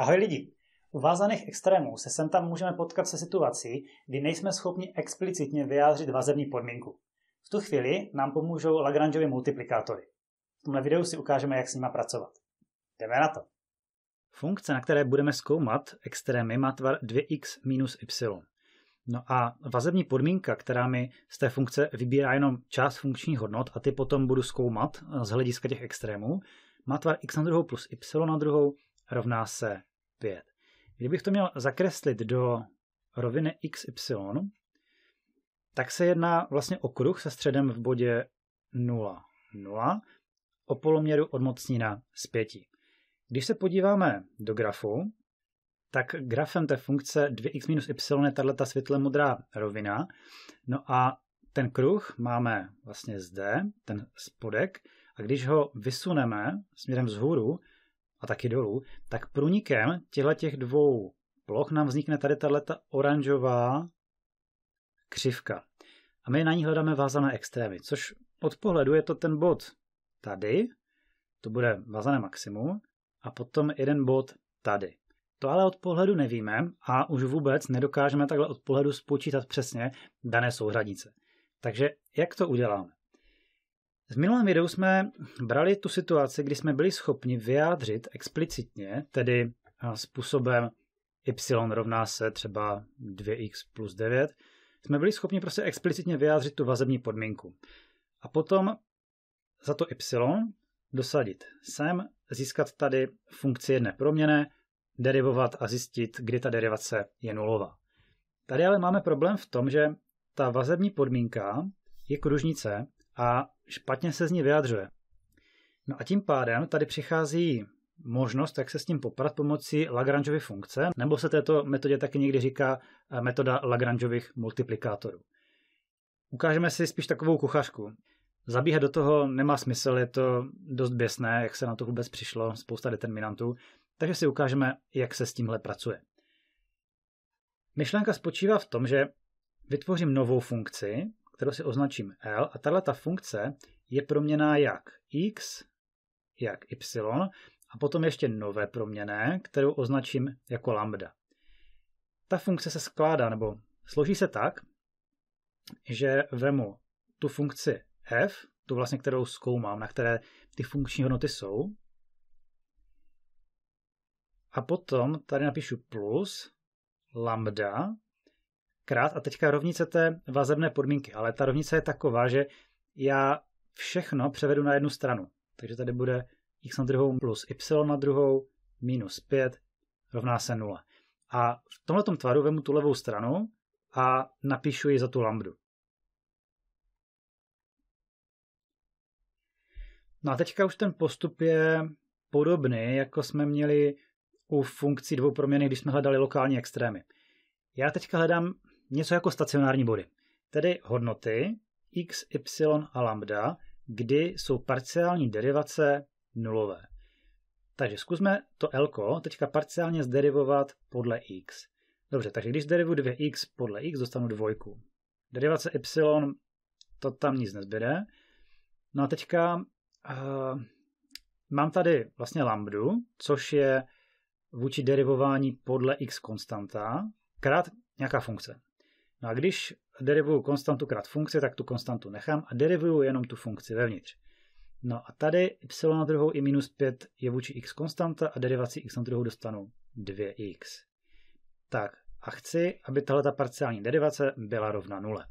Ahoj lidi! U vázaných extrémů se sem tam můžeme potkat se situací, kdy nejsme schopni explicitně vyjádřit vazební podmínku. V tu chvíli nám pomůžou Lagrangeovy multiplikátory. V tomhle videu si ukážeme, jak s nimi pracovat. Jdeme na to! Funkce, na které budeme zkoumat extrémy, má tvar 2x minus y. No a vazební podmínka, která mi z té funkce vybírá jenom část funkčních hodnot a ty potom budu zkoumat z hlediska těch extrémů, má tvar x na druhou plus y na druhou rovná se 5. Kdybych to měl zakreslit do roviny xy, tak se jedná vlastně o kruh se středem v bodě 0, 0 o poloměru od z 5. Když se podíváme do grafu, tak grafem té funkce 2x minus y je tato světle modrá rovina. No a ten kruh máme vlastně zde, ten spodek, a když ho vysuneme směrem vzhůru, a taky dolů, tak průnikem těchto těch dvou ploch nám vznikne tady tato oranžová křivka. A my na ní hledáme vázané extrémy, což od pohledu je to ten bod tady, to bude vázané maximum, a potom jeden bod tady. To ale od pohledu nevíme a už vůbec nedokážeme takhle od pohledu spočítat přesně dané souhradnice. Takže jak to uděláme? V minulém videu jsme brali tu situaci, kdy jsme byli schopni vyjádřit explicitně, tedy způsobem y rovná se třeba 2x plus 9, jsme byli schopni prostě explicitně vyjádřit tu vazební podmínku. A potom za to y dosadit sem, získat tady funkci jedné proměny, derivovat a zjistit, kdy ta derivace je nulová. Tady ale máme problém v tom, že ta vazební podmínka je kružnice, a špatně se z ní vyjadřuje. No a tím pádem tady přichází možnost, jak se s tím poprat pomocí Lagrangeovy funkce, nebo se této metodě taky někdy říká eh, metoda Lagrangeových multiplikátorů. Ukážeme si spíš takovou kuchařku. Zabíhat do toho nemá smysl, je to dost běsné, jak se na to vůbec přišlo, spousta determinantů, takže si ukážeme, jak se s tímhle pracuje. Myšlenka spočívá v tom, že vytvořím novou funkci, kterou si označím L a tahle ta funkce je proměná jak x, jak y a potom ještě nové proměné, kterou označím jako lambda. Ta funkce se skládá nebo složí se tak, že vemu tu funkci f, tu vlastně, kterou zkoumám, na které ty funkční hodnoty jsou, a potom tady napíšu plus lambda krát a teďka rovnice té vazebné podmínky, ale ta rovnice je taková, že já všechno převedu na jednu stranu. Takže tady bude x na druhou plus y na druhou minus 5 rovná se 0. A v tomto tvaru vemu tu levou stranu a napíšu ji za tu lambdu. No a teďka už ten postup je podobný, jako jsme měli u funkcí dvou proměny, když jsme hledali lokální extrémy. Já teďka hledám něco jako stacionární body, tedy hodnoty x, y a lambda, kdy jsou parciální derivace nulové. Takže zkusme to L teďka parciálně zderivovat podle x. Dobře, takže když zderivuju 2x podle x, dostanu dvojku. Derivace y, to tam nic nezbyde. No a teďka uh, mám tady vlastně lambdu, což je vůči derivování podle x konstanta, krát nějaká funkce. No a když derivuju konstantu krát funkci, tak tu konstantu nechám a derivuju jenom tu funkci vevnitř. No a tady y na druhou i minus 5 je vůči x konstanta a derivaci x na druhou dostanu 2x. Tak a chci, aby tahle ta parciální derivace byla rovna nule.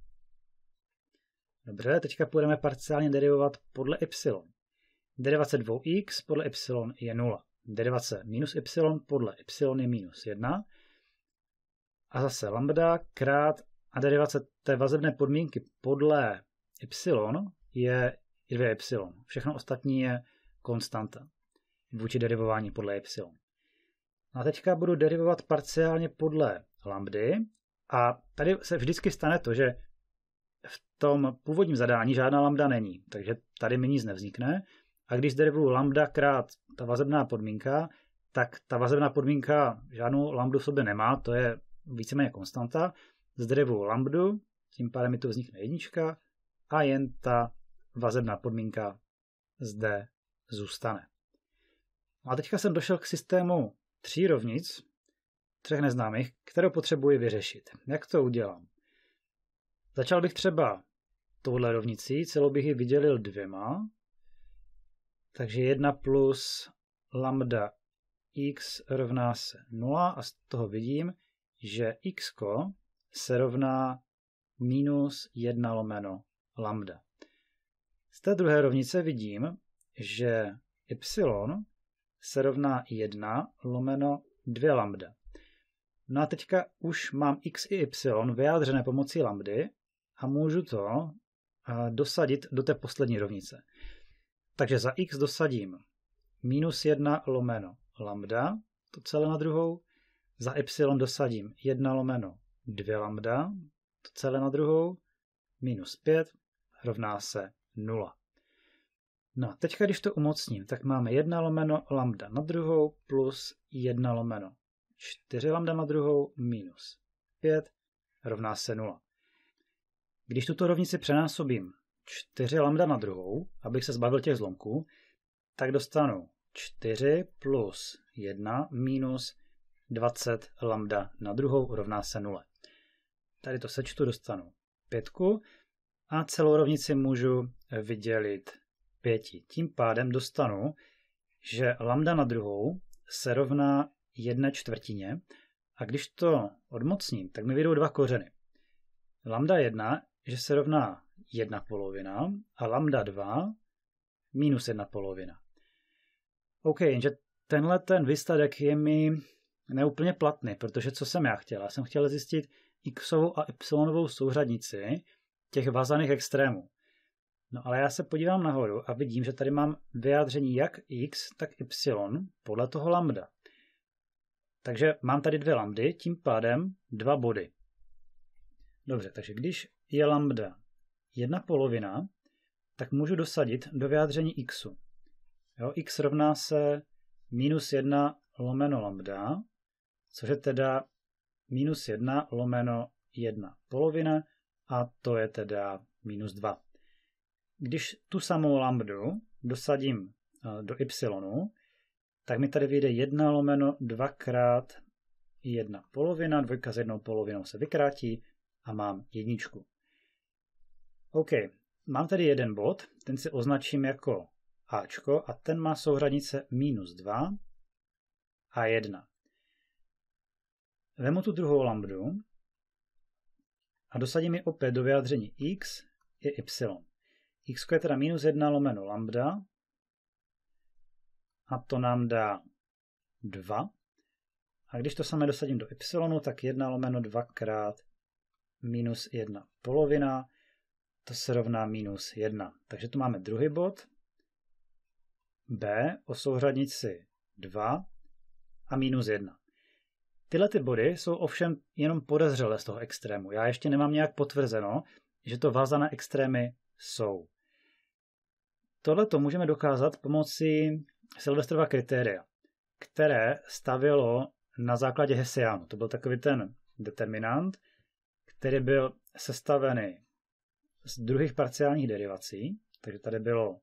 Dobře, teďka Půjdeme parciálně derivovat podle y. Derivace 2x podle y je 0. Derivace minus y podle y je minus 1. A zase lambda krát a derivace té vazebné podmínky podle y je 2y. Všechno ostatní je konstanta vůči derivování podle y. No a teďka budu derivovat parciálně podle lambdy a tady se vždycky stane to, že v tom původním zadání žádná lambda není, takže tady mi nic nevznikne. A když derivuju lambda krát ta vazebná podmínka, tak ta vazebná podmínka žádnou lambdu v sobě nemá, to je víceméně konstanta, z drevu lambdu, tím pádem mi tu vznikne jednička a jen ta vazebná podmínka zde zůstane. No a teďka jsem došel k systému tří rovnic, třech neznámých, kterou potřebuji vyřešit. Jak to udělám? Začal bych třeba touhle rovnicí, celou bych ji vydělil dvěma, takže 1 plus lambda x rovná se 0 a z toho vidím, že x se rovná minus 1 lomeno lambda. Z té druhé rovnice vidím, že y se rovná 1 lomeno 2 lambda. No a teďka už mám x i y vyjádřené pomocí lambdy a můžu to dosadit do té poslední rovnice. Takže za x dosadím minus 1 lomeno lambda, to celé na druhou, za y dosadím 1 lomeno 2 lambda, to celé na druhou, minus 5 rovná se 0. No a teďka, když to umocním, tak máme 1 lomeno lambda na druhou plus 1 lomeno 4 lambda na druhou minus 5 rovná se 0. Když tuto rovnici přenásobím 4 lambda na druhou, abych se zbavil těch zlomků, tak dostanu 4 plus 1 minus 20 lambda na druhou rovná se 0 tady to sečtu, dostanu pětku a celou rovnici můžu vydělit pěti. Tím pádem dostanu, že lambda na druhou se rovná jedné čtvrtině a když to odmocním, tak mi vyjdou dva kořeny. Lambda 1, že se rovná jedna polovina a lambda 2 minus jedna polovina. OK, jenže tenhle ten výsledek je mi neúplně platný, protože co jsem já chtěl? Já jsem chtěl zjistit, xovou a y souřadnici těch vazaných extrémů. No ale já se podívám nahoru a vidím, že tady mám vyjádření jak x, tak y podle toho lambda. Takže mám tady dvě lambdy, tím pádem dva body. Dobře, takže když je lambda jedna polovina, tak můžu dosadit do vyjádření xu. Jo, x rovná se minus 1 lomeno lambda, což je teda minus 1 lomeno 1 polovina a to je teda minus 2. Když tu samou lambdu dosadím eh, do y, tak mi tady vyjde 1 lomeno 2 krát 1 polovina, dvojka s jednou polovinou se vykrátí a mám jedničku. OK, mám tady jeden bod, ten si označím jako Ačko a ten má souhranice minus 2 a 1. Vemu tu druhou lambdu a dosadím ji opět do vyjádření x je y. x je teda minus 1 lomeno lambda a to nám dá 2. A když to samé dosadím do y, tak 1 lomeno 2 krát minus 1 polovina, to se rovná minus 1. Takže tu máme druhý bod, b o souřadnici 2 a minus 1. Tyhle ty body jsou ovšem jenom podezřelé z toho extrému. Já ještě nemám nějak potvrzeno, že to vázané extrémy jsou. Tohle to můžeme dokázat pomocí Silvestrova kritéria, které stavilo na základě Hesianu. To byl takový ten determinant, který byl sestavený z druhých parciálních derivací, takže tady bylo,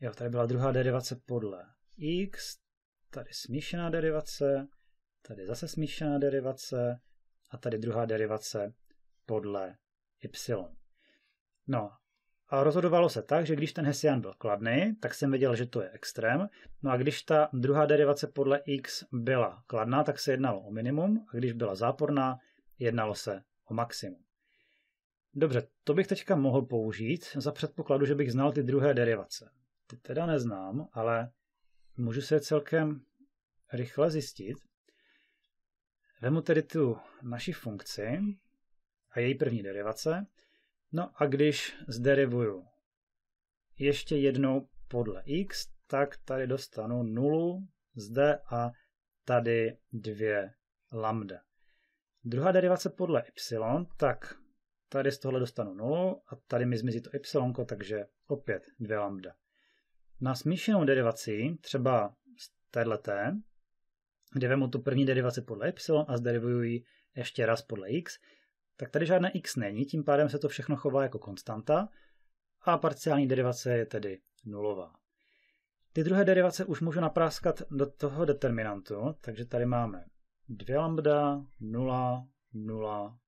jo, tady byla druhá derivace podle x, tady smíšená derivace, Tady zase smíšená derivace a tady druhá derivace podle y. No a rozhodovalo se tak, že když ten hesian byl kladný, tak jsem věděl, že to je extrém. No a když ta druhá derivace podle x byla kladná, tak se jednalo o minimum a když byla záporná, jednalo se o maximum. Dobře, to bych teďka mohl použít za předpokladu, že bych znal ty druhé derivace. Ty teda neznám, ale můžu se je celkem rychle zjistit. Vemu tedy tu naši funkci a její první derivace. No a když zderivuju ještě jednou podle x, tak tady dostanu nulu zde a tady dvě lambda. Druhá derivace podle y, tak tady z tohle dostanu 0 a tady mi zmizí to y, takže opět 2 lambda. Na smíšenou derivaci, třeba z téhleté, kde vemu tu první derivaci podle y a zderivuju ji ještě raz podle x, tak tady žádné x není, tím pádem se to všechno chová jako konstanta a parciální derivace je tedy nulová. Ty druhé derivace už můžu napráskat do toho determinantu, takže tady máme 2 lambda, 0, 0,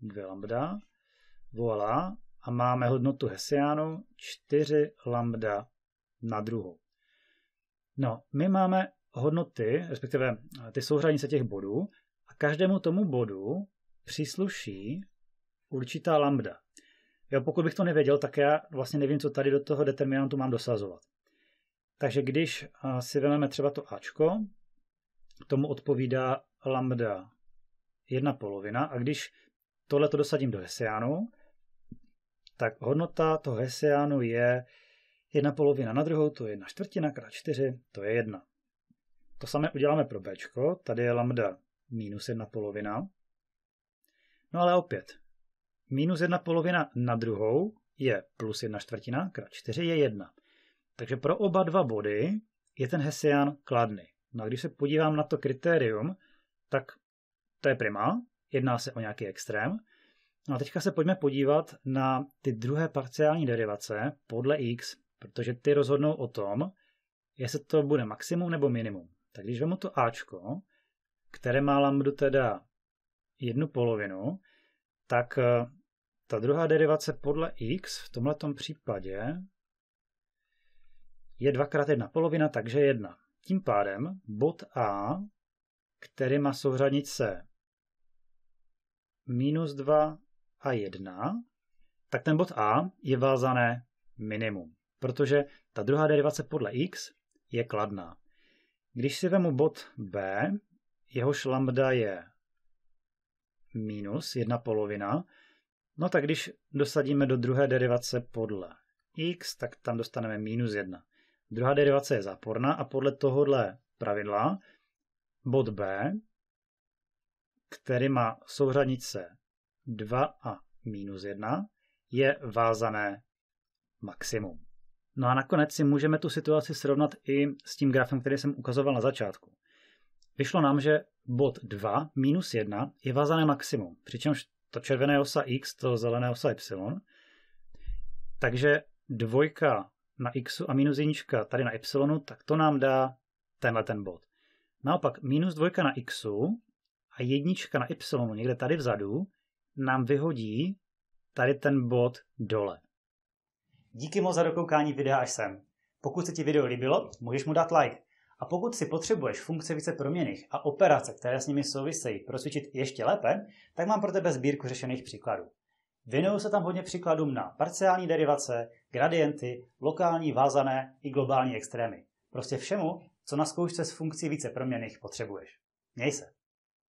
2 lambda, voilà, a máme hodnotu Hessianu 4 lambda na druhou. No, my máme hodnoty, respektive eh, ty souhranice těch bodů a každému tomu bodu přísluší určitá lambda. Jo, pokud bych to nevěděl, tak já vlastně nevím, co tady do toho determinantu mám dosazovat. Takže když eh, si vezmeme třeba to Ačko, tomu odpovídá lambda jedna polovina a když tohle to dosadím do Hesianu, tak hodnota toho Hesianu je jedna polovina na druhou, to je jedna čtvrtina krát čtyři, to je jedna. To samé uděláme pro b. Tady je lambda minus jedna polovina. No ale opět, minus jedna polovina na druhou je plus jedna čtvrtina, krát 4 je 1. Takže pro oba dva body je ten hesian kladný. No a když se podívám na to kritérium, tak to je prima, jedná se o nějaký extrém. No a teďka se pojďme podívat na ty druhé parciální derivace podle x, protože ty rozhodnou o tom, jestli to bude maximum nebo minimum. Tak když vemu to Ačko, které má lambdu teda jednu polovinu, tak eh, ta druhá derivace podle x v tomto případě je dvakrát jedna polovina, takže jedna. Tím pádem bod A, který má souřadnice minus 2 a 1, tak ten bod A je vázané minimum, protože ta druhá derivace podle x je kladná. Když si vemu bod B, jehož lambda je minus jedna polovina, no tak když dosadíme do druhé derivace podle x, tak tam dostaneme minus jedna. Druhá derivace je záporná a podle tohohle pravidla bod B, který má souřadnice 2 a minus 1, je vázané maximum. No a nakonec si můžeme tu situaci srovnat i s tím grafem, který jsem ukazoval na začátku. Vyšlo nám, že bod 2 minus 1 je vázané maximum, přičemž to červené osa x, to zelené osa y. Takže dvojka na x a minus jednička tady na y, tak to nám dá tenhle ten bod. Naopak minus dvojka na x a jednička na y někde tady vzadu nám vyhodí tady ten bod dole. Díky moc za dokoukání videa až sem. Pokud se ti video líbilo, můžeš mu dát like. A pokud si potřebuješ funkce více proměných a operace, které s nimi souvisejí, prosvičit ještě lépe, tak mám pro tebe sbírku řešených příkladů. Věnuju se tam hodně příkladům na parciální derivace, gradienty, lokální, vázané i globální extrémy. Prostě všemu, co na zkoušce s funkcí více proměných potřebuješ. Měj se.